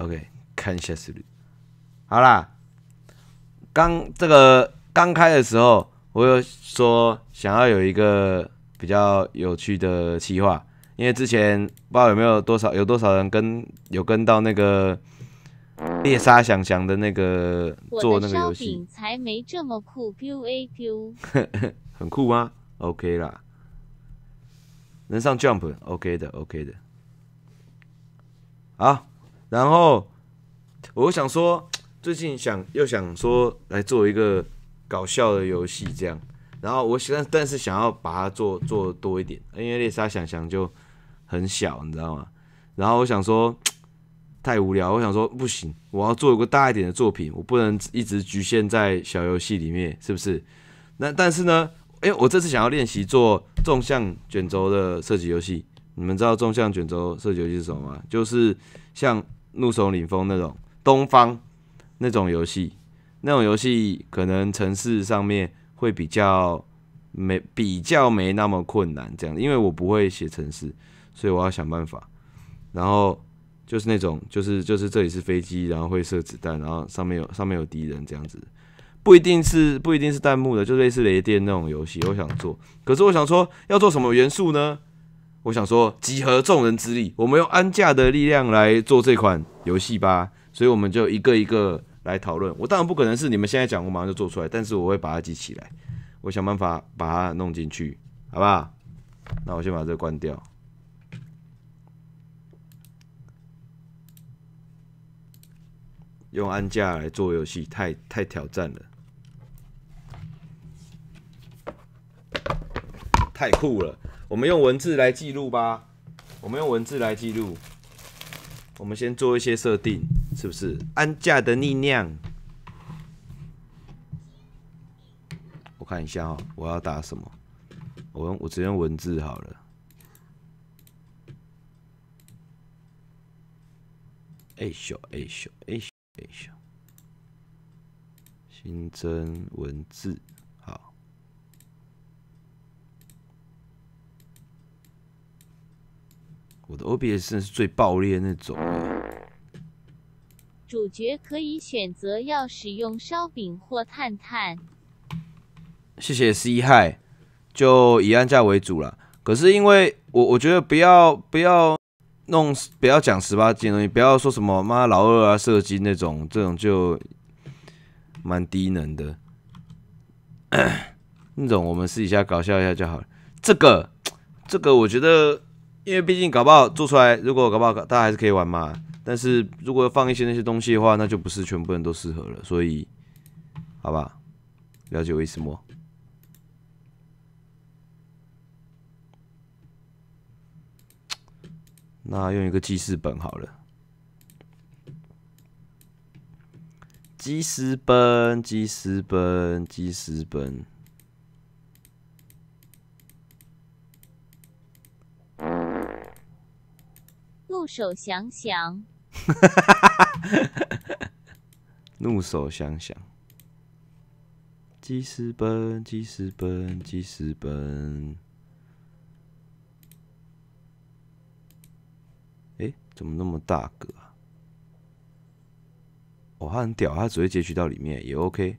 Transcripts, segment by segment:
OK，看一下思路。好啦，刚这个刚开的时候，我有说想要有一个比较有趣的企划，因为之前不知道有没有多少有多少人跟有跟到那个猎杀翔翔的那个做那个游戏，才没这么酷 QAQ，很酷吗？OK 啦，能上 Jump OK 的 OK 的，好。然后我想说，最近想又想说来做一个搞笑的游戏，这样。然后我想，但是想要把它做做多一点，因为猎杀想想就很小，你知道吗？然后我想说太无聊，我想说不行，我要做一个大一点的作品，我不能一直局限在小游戏里面，是不是？那但是呢，哎，我这次想要练习做纵向卷轴的设计游戏，你们知道纵向卷轴设计游戏是什么吗？就是像。怒手领风那种东方那种游戏，那种游戏可能城市上面会比较没比较没那么困难，这样因为我不会写城市，所以我要想办法。然后就是那种就是就是这里是飞机，然后会射子弹，然后上面有上面有敌人这样子，不一定是不一定是弹幕的，就类似雷电那种游戏，我想做。可是我想说要做什么元素呢？我想说，集合众人之力，我们用安驾的力量来做这款游戏吧。所以我们就一个一个来讨论。我当然不可能是你们现在讲，我马上就做出来，但是我会把它记起来，我想办法把它弄进去，好不好？那我先把这关掉。用安驾来做游戏，太太挑战了，太酷了。我们用文字来记录吧。我们用文字来记录。我们先做一些设定，是不是？安价的力量。我看一下哈，我要打什么？我用我只用文字好了。A 咻哎、小 A 小 A 咻，新增文字。我的 OBS 是最爆裂那种。主角可以选择要使用烧饼或探探。谢谢 C h 就以按价为主了。可是因为我我觉得不要不要弄不要讲十八禁东西，不要说什么妈老二啊射击那种，这种就蛮低能的。那种我们私底下搞笑一下就好了。这个这个我觉得。因为毕竟搞不好做出来，如果搞不好，大家还是可以玩嘛。但是如果放一些那些东西的话，那就不是全部人都适合了。所以，好吧，了解我意思么？那用一个记事本好了。记事本，记事本，记事本。怒手想想。怒手想想。记事本，记事本，记事本。哎，怎么那么大个？他很屌，他只会截取到里面也 OK。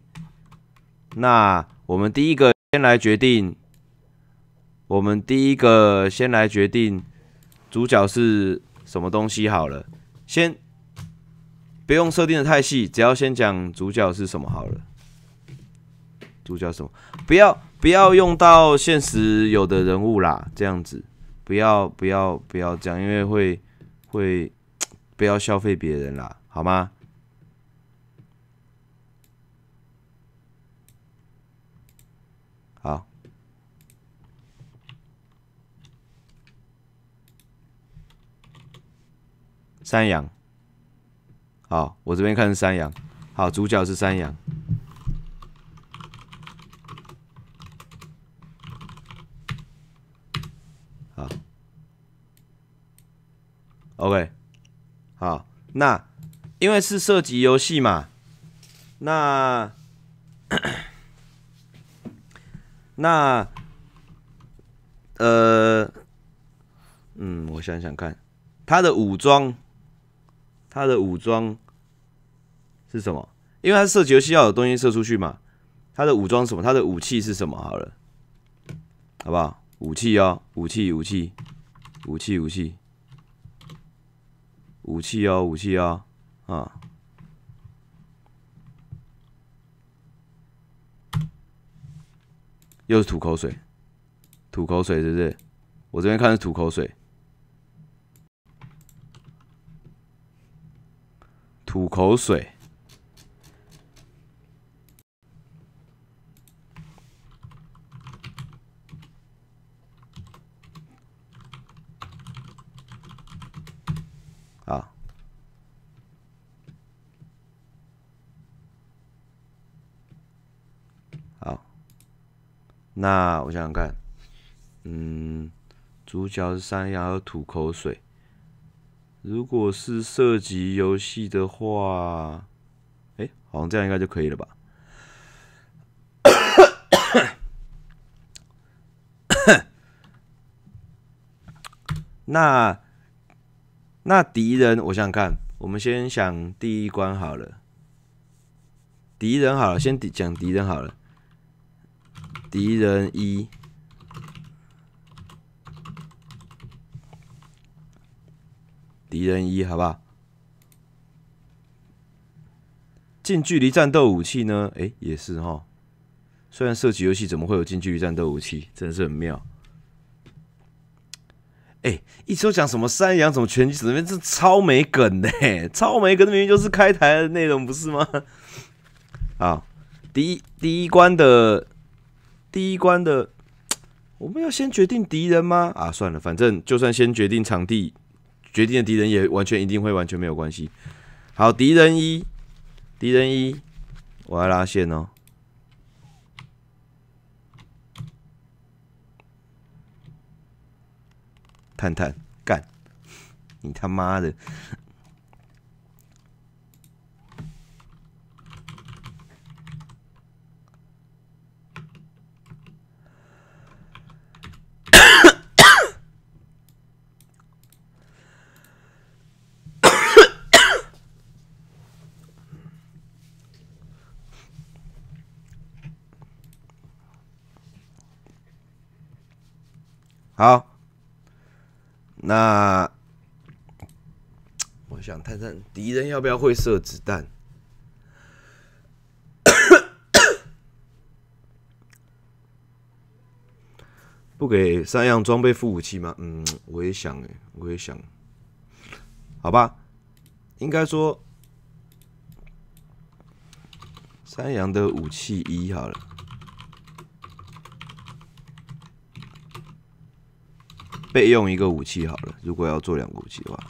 那我们第一个先来决定，我们第一个先来决定主角是。什么东西好了，先不用设定的太细，只要先讲主角是什么好了。主角什么？不要不要用到现实有的人物啦，这样子不要不要不要这样，因为会会不要消费别人啦，好吗？山羊，好，我这边看是山羊。好，主角是山羊。好，OK。好，那因为是射击游戏嘛，那 那呃，嗯，我想想看，他的武装。他的武装是什么？因为他射击游戏，要有东西射出去嘛。他的武装什么？他的武器是什么？好了，好不好？武器哦，武器，武器，武器，武器，武器哦，武器哦，啊！又是吐口水，吐口水，是不是？我这边看是吐口水。吐口水。啊。好。那我想想看，嗯，主角是山羊，要吐口水。如果是涉及游戏的话，哎，好像这样应该就可以了吧？那那敌人，我想想看，我们先想第一关好了。敌人好了，先讲敌人好了。敌人一。敌人一，好吧。近距离战斗武器呢？哎，也是哈。虽然射击游戏怎么会有近距离战斗武器？真的是很妙。哎，一说讲什么山羊，什么拳击什么这超没梗的，超没梗的，明明就是开台的内容，不是吗？啊，第一第一关的，第一关的，我们要先决定敌人吗？啊，算了，反正就算先决定场地。决定的敌人也完全一定会完全没有关系。好，敌人一，敌人一，我要拉线哦。探探，干！你他妈的！那我想，探探敌人要不要会射子弹？不给山羊装备副武器吗？嗯，我也想哎，我也想。好吧，应该说三阳的武器一好了。备用一个武器好了，如果要做两个武器的话，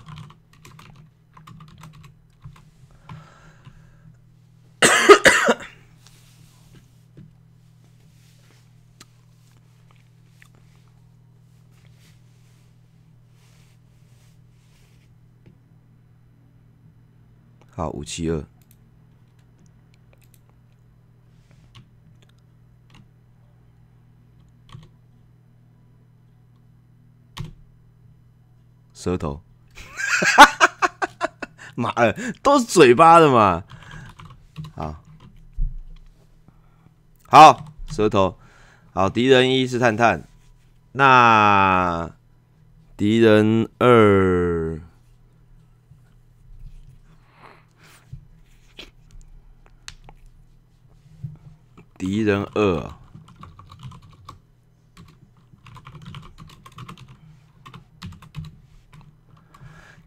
好，武器二。舌头，妈的，都是嘴巴的嘛！好，好，舌头，好，敌人一是探探，那敌人二，敌人二。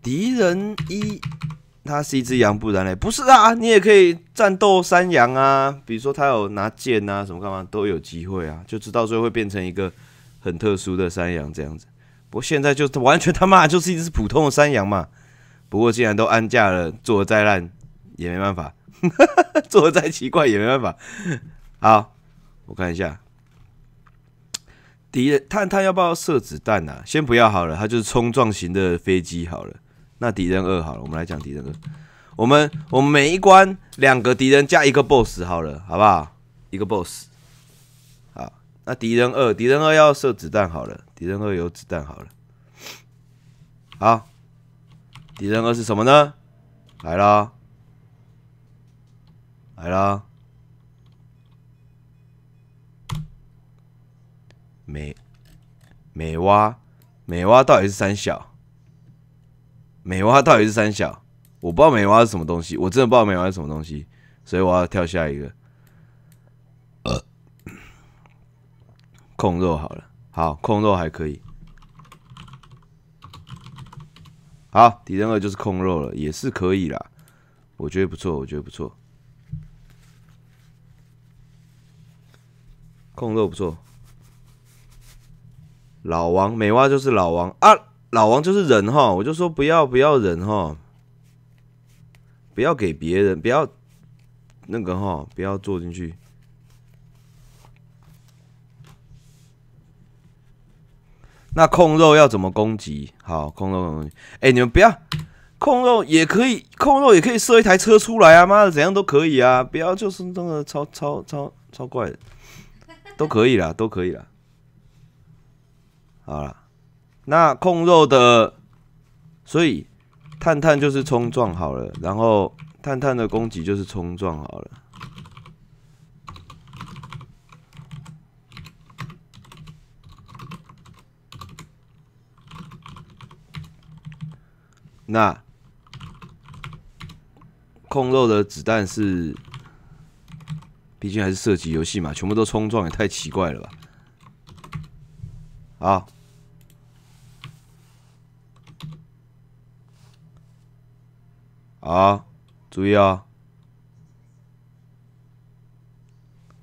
敌人一，他是一只羊，不然嘞，不是啊，你也可以战斗山羊啊，比如说他有拿剑啊，什么干嘛都有机会啊，就知道最后会变成一个很特殊的山羊这样子。不过现在就完全他妈就是一只普通的山羊嘛。不过既然都安驾了，做的再烂也没办法，做 的再奇怪也没办法。好，我看一下敌人探探要不要射子弹啊？先不要好了，它就是冲撞型的飞机好了。那敌人二好了，我们来讲敌人二。我们我们每一关两个敌人加一个 boss 好了，好不好？一个 boss。好，那敌人二，敌人二要射子弹好了，敌人二有子弹好了。好，敌人二是什么呢？来了，来了。美美蛙，美蛙到底是三小？美蛙到底是三小？我不知道美蛙是什么东西，我真的不知道美蛙是什么东西，所以我要跳下一个。呃，控肉好了，好控肉还可以，好敌人二就是控肉了，也是可以啦，我觉得不错，我觉得不错，控肉不错。老王，美蛙就是老王啊。老王就是人哈，我就说不要不要人哈，不要给别人，不要那个哈，不要坐进去。那控肉要怎么攻击？好，控肉攻击。哎，你们不要控肉也可以，控肉也可以射一台车出来啊！妈的，怎样都可以啊！不要就是那个超超超超怪的，都可以了，都可以了。好了。那控肉的，所以探探就是冲撞好了，然后探探的攻击就是冲撞好了。那控肉的子弹是，毕竟还是射击游戏嘛，全部都冲撞也太奇怪了吧？好。啊，注意啊！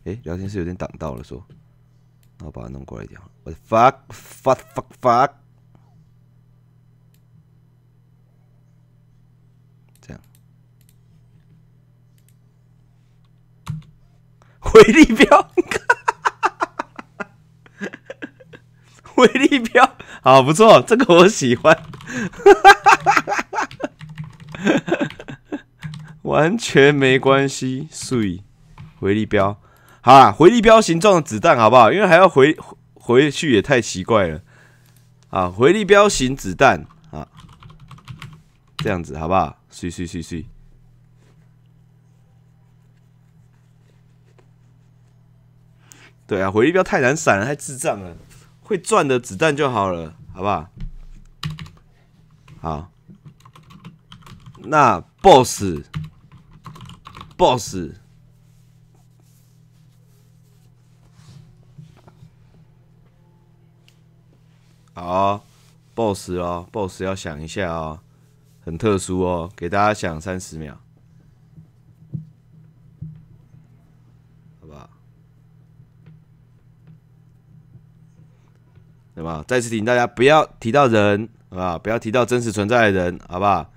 哎，聊天室有点挡到了，说，那我把它弄过来一点。我 fuck fuck fuck fuck，这样，回力镖，哈哈哈哈哈哈，力镖，好，不错，这个我喜欢，哈哈哈哈哈。完全没关系，所以回力镖，好了，回力镖形状的子弹好不好？因为还要回回去也太奇怪了啊！回力镖型子弹啊，这样子好不好？碎碎碎碎，对啊，回力镖太难闪了，太智障了，会转的子弹就好了，好不好？好。那 boss，boss，好，boss 哦，boss 要想一下哦，很特殊哦，给大家想三十秒，好不好？对吧？再次提醒大家，不要提到人，好不好？不要提到真实存在的人，好不好？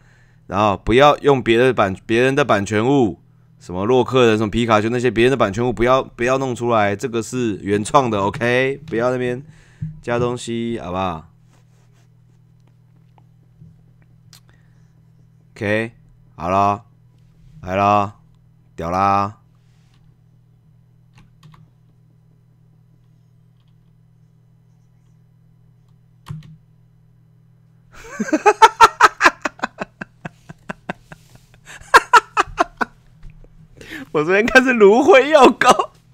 然后不要用别的版别人的版权物，什么洛克人、什么皮卡丘那些别人的版权物，不要不要弄出来，这个是原创的，OK？不要那边加东西，好不好？OK，好了，来了，屌啦！哈哈哈哈。我昨天看是芦荟药膏，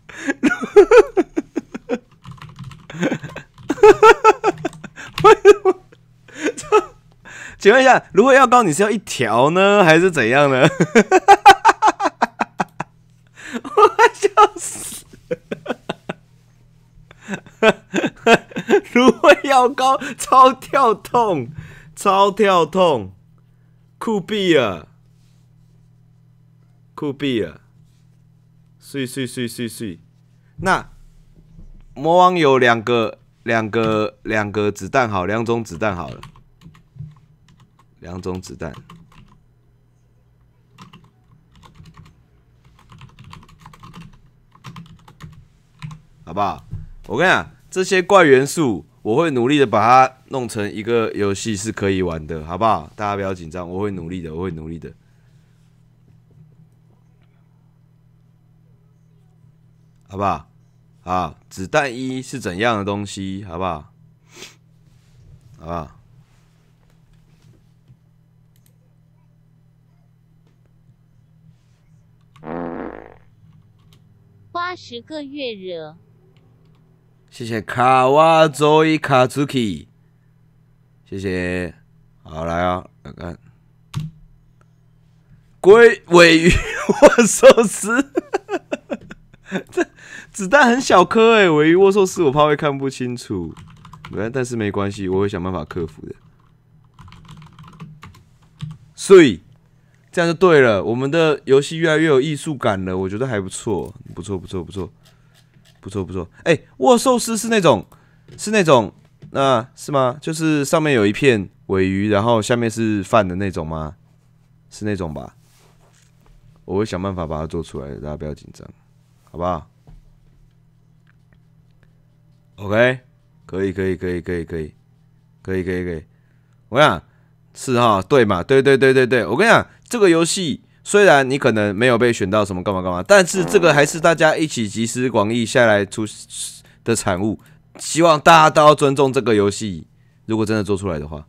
请问一下，芦荟药膏你是要一条呢，还是怎样呢？我笑死！芦荟药膏超跳痛，超跳痛，酷毙了，酷毙了！碎碎碎碎碎，那魔王有两个两个两个子弹，好，两种子弹好了，两种子弹，好不好？我跟你讲，这些怪元素，我会努力的把它弄成一个游戏是可以玩的，好不好？大家不要紧张，我会努力的，我会努力的。好不好？啊，子弹一是怎样的东西？好不好？好不好？八十个月热。谢谢卡哇佐伊卡兹基。谢谢，好来啊！看，鲑尾鱼万 寿司。这子弹很小颗哎，尾鱼握寿司我怕会看不清楚，没，但是没关系，我会想办法克服的。所以这样就对了。我们的游戏越来越有艺术感了，我觉得还不错，不错，不错，不错，不错，不错。哎，握寿司是那种是那种那是吗？就是上面有一片尾鱼，然后下面是饭的那种吗？是那种吧？我会想办法把它做出来，的，大家不要紧张。好不好？OK，可以可以可以可以可以可以可以可以。我讲是哈，对嘛，对对对对对。我跟你讲，这个游戏虽然你可能没有被选到什么干嘛干嘛，但是这个还是大家一起集思广益下来出的产物。希望大家都要尊重这个游戏。如果真的做出来的话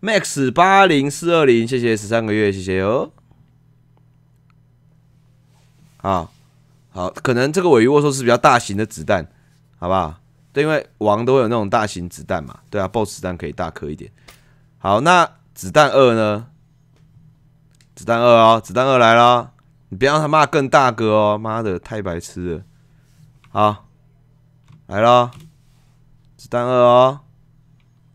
，Max 八零四二零，谢谢十三个月，谢谢哦。好。好，可能这个尾鱼握说是比较大型的子弹，好不好？对，因为王都会有那种大型子弹嘛。对啊，boss 子弹可以大颗一点。好，那子弹二呢？子弹二哦，子弹二来啦！你别让他骂更大个哦，妈的，太白痴了。好，来啦，子弹二哦，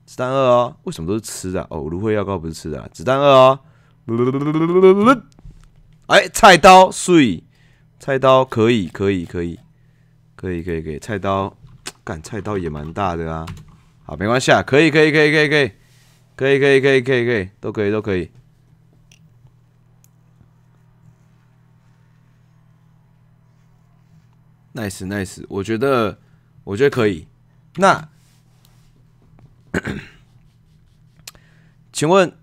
子弹二哦，为什么都是吃的？哦，芦荟药膏不是吃的啊！子弹二哦，哎，菜刀碎。菜刀可以，可以，可以，可以，可以，可以。菜刀，干菜刀也蛮大的啊。好，没关系啊，可以，可以，可以，可以，可以，可以，可以，可以，可以，可以，可以，都可以，都可以。Nice，nice，我觉得，我觉得可以。那，请问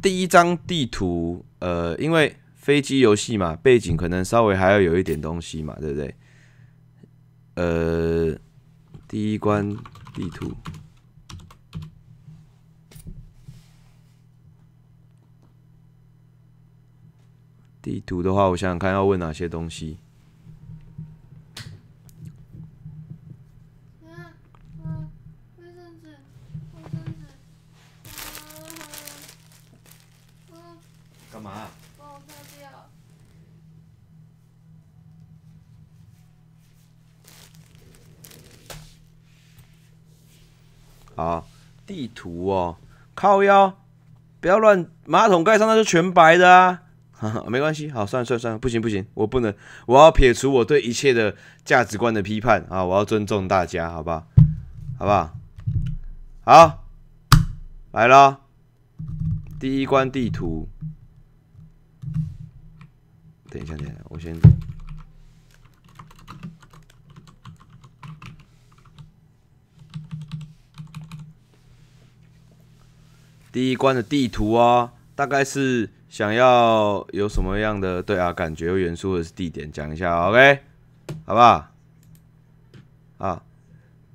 第一张地图，呃，因为。飞机游戏嘛，背景可能稍微还要有一点东西嘛，对不对？呃，第一关地图，地图的话，我想想看要问哪些东西。靠腰，不要乱！马桶盖上那就全白的啊，没关系，好，算了算了算了，不行不行，我不能，我要撇除我对一切的价值观的批判啊，我要尊重大家，好吧？好不好？好，来了，第一关地图，等一下，等一下，我先。第一关的地图啊，大概是想要有什么样的对啊感觉元素或者是地点讲一下，OK，好不好？啊，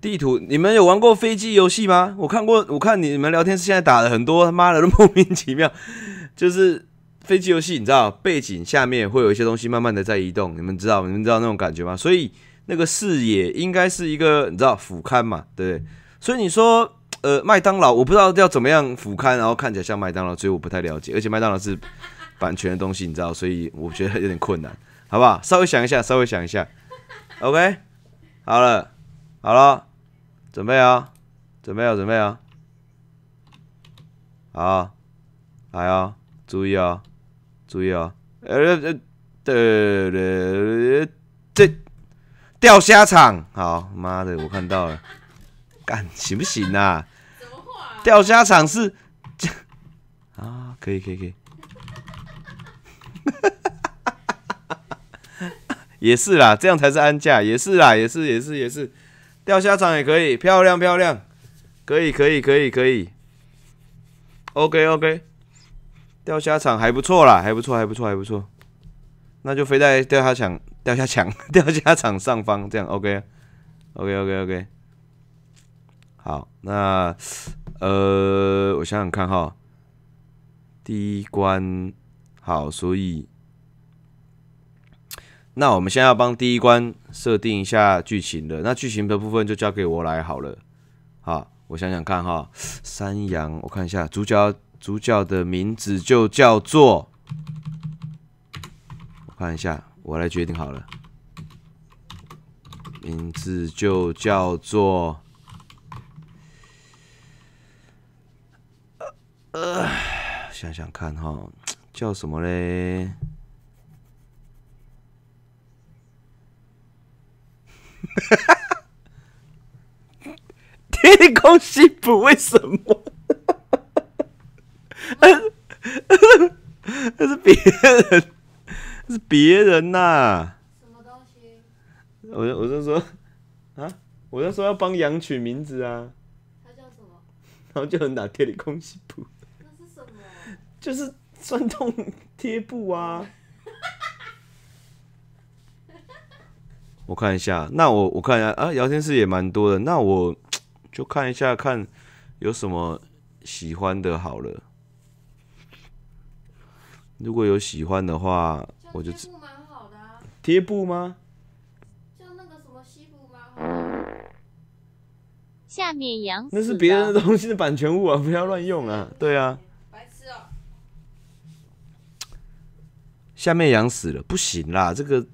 地图，你们有玩过飞机游戏吗？我看过，我看你们聊天室现在打的很多，他妈的，都莫名其妙。就是飞机游戏，你知道背景下面会有一些东西慢慢的在移动，你们知道，你们知道那种感觉吗？所以那个视野应该是一个你知道俯瞰嘛，对不对？所以你说。呃，麦当劳我不知道要怎么样俯瞰，然后看起来像麦当劳，所以我不太了解。而且麦当劳是版权的东西，你知道，所以我觉得有点困难，好不好？稍微想一下，稍微想一下。OK，好了，好了，准备啊，准备啊，准备啊。好，来啊，注意啊，注意啊。呃呃，对了，这钓虾场，好妈的，我看到了，干行不行啊？钓虾场是，啊，可以可以可以，也是啦，这样才是安价，也是啦，也是也是也是，钓虾场也可以，漂亮漂亮，可以可以可以可以，OK OK，钓虾场还不错啦，还不错还不错还不错，那就飞在钓虾场钓虾场 钓虾场上方，这样 OK OK OK OK，好，那。呃，我想想看哈，第一关好，所以那我们现在要帮第一关设定一下剧情了。那剧情的部分就交给我来好了。好，我想想看哈，山羊，我看一下主角，主角的名字就叫做，我看一下，我来决定好了，名字就叫做。呃，想想看哈，叫什么嘞？哈哈，天理西序为什么？哈哈哈哈哈，那是别人，那是别人呐。什么东西？我我就说啊，我就说要帮羊取名字啊。他叫什么？然后就能打天理空序不。就是钻洞贴布啊！我看一下，那我我看一下啊，聊天室也蛮多的，那我 就看一下看有什么喜欢的好了。如果有喜欢的话，我就贴布吗？那个什么西部吗？下面羊那是别人的东西的版权物啊，不要乱用啊！对啊。下面养死了，不行啦！这个，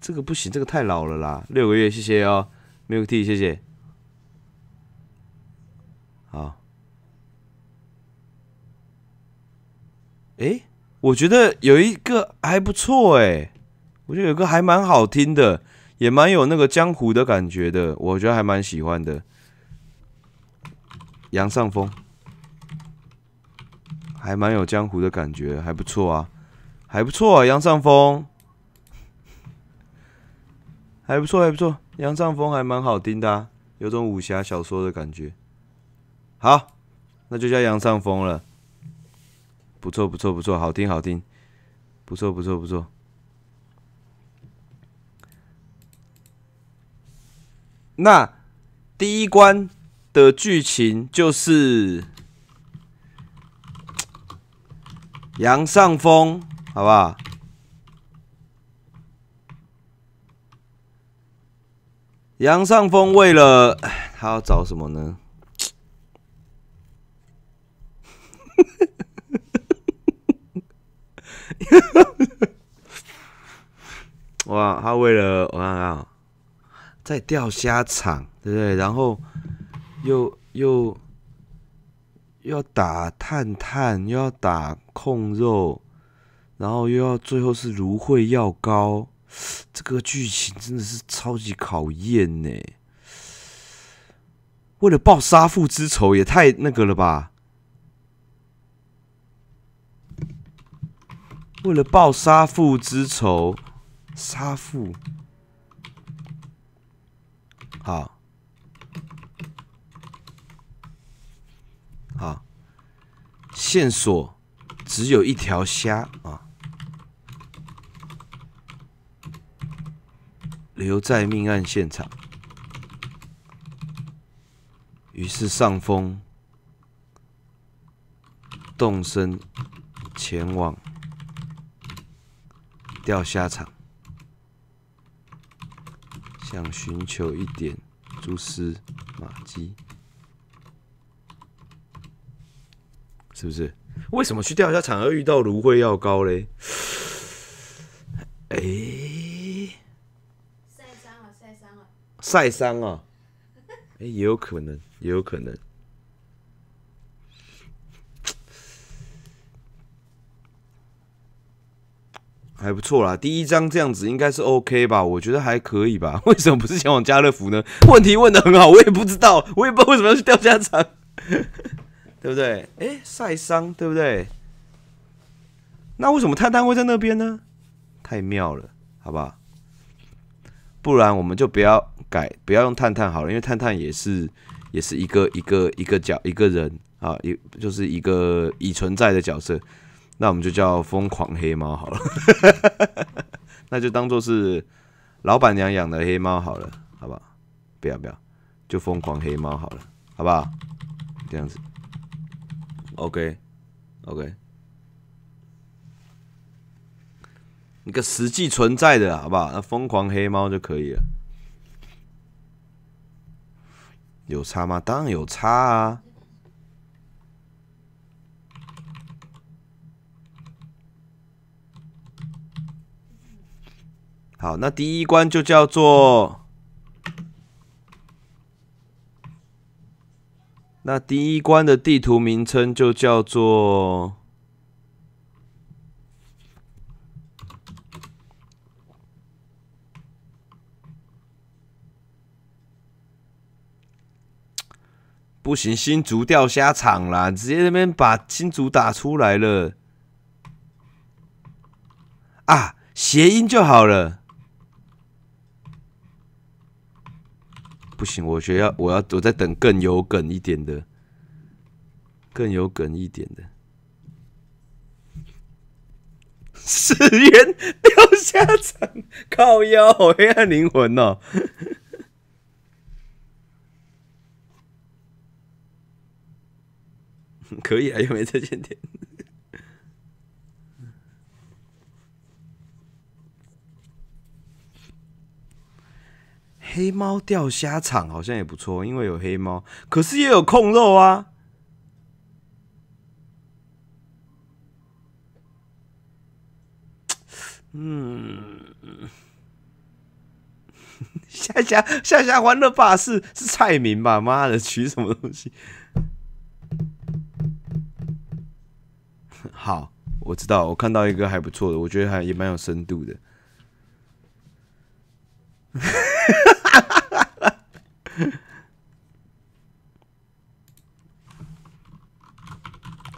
这个不行，这个太老了啦。六个月，谢谢哦，没 e a 谢谢。好，哎，我觉得有一个还不错哎，我觉得有一个还蛮好听的，也蛮有那个江湖的感觉的，我觉得还蛮喜欢的。杨尚峰，还蛮有江湖的感觉，还不错啊。还不错，杨尚峰，还不错，还不错，杨尚峰还蛮好听的，有种武侠小说的感觉。好，那就叫杨尚峰了。不错，不错，不错，好听，好听，不错，不错，不错。那第一关的剧情就是杨尚峰。好不好？杨尚峰为了 他要找什么呢？哇，他为了我看看，在钓虾场，对不对？然后又又要打探探，要打控肉。然后又要最后是芦荟药膏，这个剧情真的是超级考验呢。为了报杀父之仇，也太那个了吧？为了报杀父之仇，杀父，好，好，线索只有一条虾啊。留在命案现场，于是上峰动身前往钓虾场，想寻求一点蛛丝马迹，是不是？为什么去钓虾场而遇到芦荟药膏嘞？哎。晒伤啊？哎，也有可能，也有可能，还不错啦。第一张这样子应该是 OK 吧？我觉得还可以吧。为什么不是前往家乐福呢？问题问的很好，我也不知道，我也不知道为什么要去掉家产，对不对？哎，晒伤，对不对？那为什么探探会在那边呢？太妙了，好吧？不然我们就不要。改不要用探探好了，因为探探也是也是一个一个一个角一个人啊，一就是一个已存在的角色，那我们就叫疯狂黑猫好了，那就当做是老板娘养的黑猫好了，好不好？不要不要，就疯狂黑猫好了，好不好？这样子，OK OK，一个实际存在的好不好？那疯狂黑猫就可以了。有差吗？当然有差啊！好，那第一关就叫做……那第一关的地图名称就叫做……不行，新竹钓虾场啦，直接那边把新竹打出来了啊！谐音就好了。不行，我觉得我要我在等更有梗一点的，更有梗一点的。死人钓虾场，靠腰，黑暗灵魂哦。可以啊，又没拆迁天。黑猫钓虾场好像也不错，因为有黑猫，可是也有控肉啊。嗯。夏夏夏夏欢乐巴士是蔡明吧？妈的，取什么东西？好，我知道，我看到一个还不错的，我觉得还也蛮有深度的。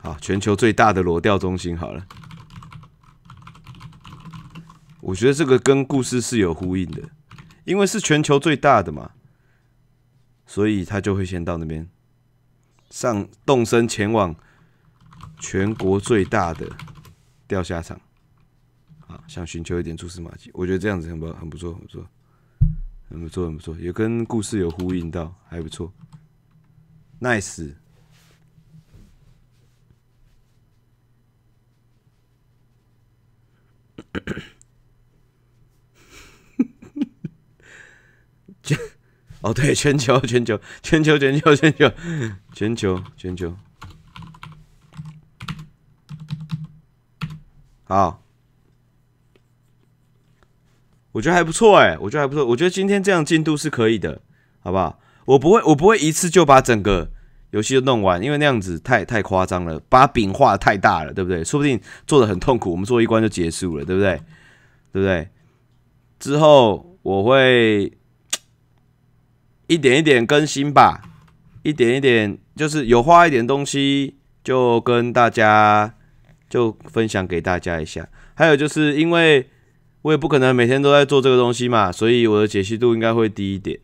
好，全球最大的裸钓中心，好了，我觉得这个跟故事是有呼应的，因为是全球最大的嘛，所以他就会先到那边上动身前往。全国最大的钓虾场，啊，想寻求一点蛛丝马迹。我觉得这样子很不很不错，很不错，很不错，很不错，也跟故事有呼应到，还不错，nice。哦，对，全球，全球，全球，全球，全球，全球，全球。好，我觉得还不错哎，我觉得还不错，我觉得今天这样进度是可以的，好不好？我不会，我不会一次就把整个游戏就弄完，因为那样子太太夸张了，把饼画太大了，对不对？说不定做的很痛苦，我们做一关就结束了，对不对？对不对？之后我会一点一点更新吧，一点一点，就是有花一点东西就跟大家。就分享给大家一下，还有就是因为我也不可能每天都在做这个东西嘛，所以我的解析度应该会低一点，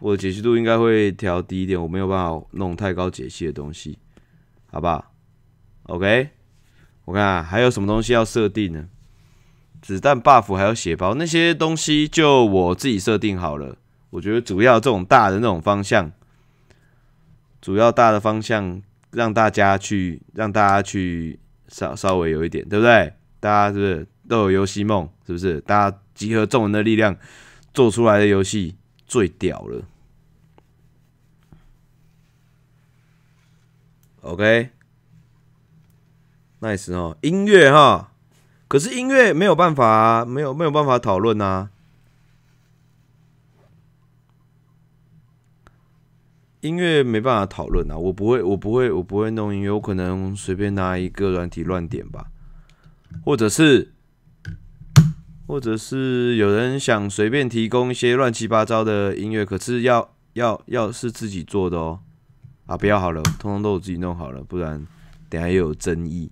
我的解析度应该会调低一点，我没有办法弄太高解析的东西，好吧？OK，我看啊，还有什么东西要设定呢？子弹 buff 还有血包那些东西，就我自己设定好了。我觉得主要这种大的那种方向，主要大的方向。让大家去，让大家去，稍稍微有一点，对不对？大家是不是都有游戏梦？是不是？大家集合众人的力量做出来的游戏最屌了。OK，nice 哦，音乐哈，可是音乐没有办法，没有没有办法讨论呐。音乐没办法讨论啊，我不会，我不会，我不会弄音乐，我可能随便拿一个软体乱点吧，或者是，或者是有人想随便提供一些乱七八糟的音乐，可是要要要是自己做的哦，啊不要好了，通通都我自己弄好了，不然等下又有争议，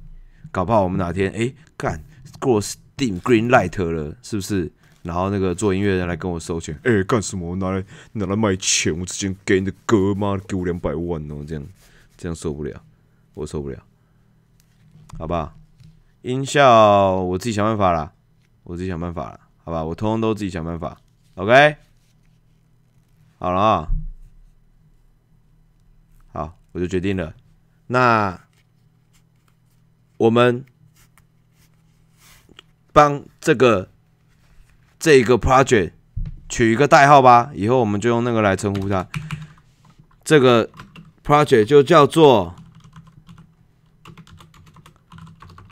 搞不好我们哪天哎干过 Steam Green Light 了，是不是？然后那个做音乐的来跟我收钱，哎，干什么？拿来拿来卖钱？我之前给你的歌吗？给我两百万哦，这样，这样受不了，我受不了，好吧？音效我自己想办法啦，我自己想办法啦，好吧？我通通都自己想办法，OK？好了，好，我就决定了。那我们帮这个。这个 project 取一个代号吧，以后我们就用那个来称呼它。这个 project 就叫做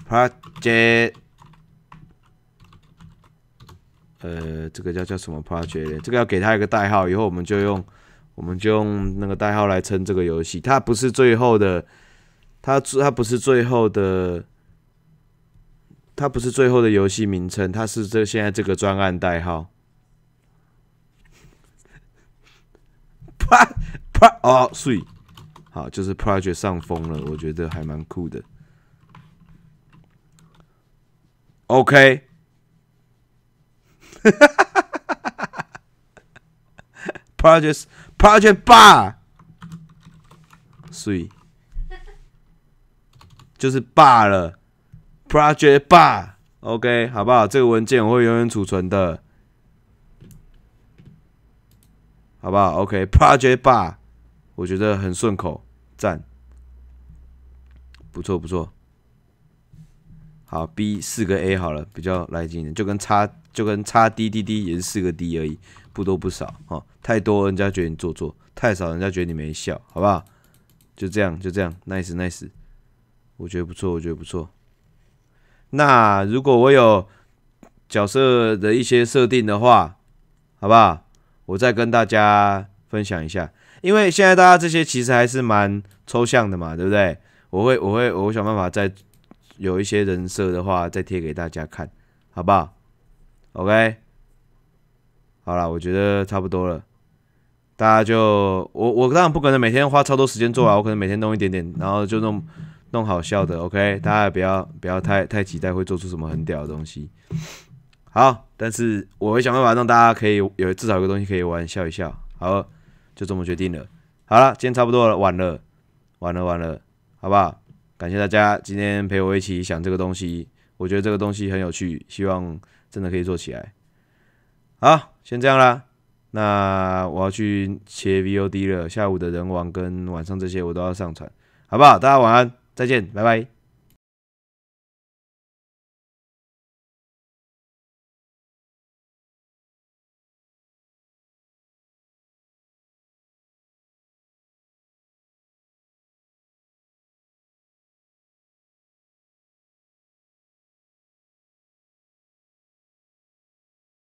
project，呃，这个叫叫什么 project？这个要给它一个代号，以后我们就用我们就用那个代号来称这个游戏。它不是最后的，它它不是最后的。它不是最后的游戏名称，它是这现在这个专案代号。啪啪哦，three，好，就是 project 上风了，我觉得还蛮酷的。OK，哈哈哈哈哈哈 Project Project Bar，three，就是罢了。Project Bar，OK，好不好？这个文件我会永远储存的，好不好？OK，Project Bar，我觉得很顺口，赞，不错不错。好，B 四个 A 好了，比较来劲点，就跟叉就跟叉 D D D 也是四个 D 而已，不多不少，哈，太多人家觉得你做作，太少人家觉得你没效，好不好？就这样就这样，Nice Nice，我觉得不错，我觉得不错。那如果我有角色的一些设定的话，好不好？我再跟大家分享一下，因为现在大家这些其实还是蛮抽象的嘛，对不对？我会我会我想办法再有一些人设的话，再贴给大家看，好不好？OK，好了，我觉得差不多了，大家就我我当然不可能每天花超多时间做啊，我可能每天弄一点点，然后就弄。弄好笑的，OK，大家不要不要太太期待会做出什么很屌的东西。好，但是我会想办法让大家可以有至少有个东西可以玩笑一笑。好，就这么决定了。好了，今天差不多了，晚了，晚了，晚了，好不好？感谢大家今天陪我一起想这个东西，我觉得这个东西很有趣，希望真的可以做起来。好，先这样啦。那我要去切 VOD 了，下午的人王跟晚上这些我都要上传，好不好？大家晚安。再见，拜拜。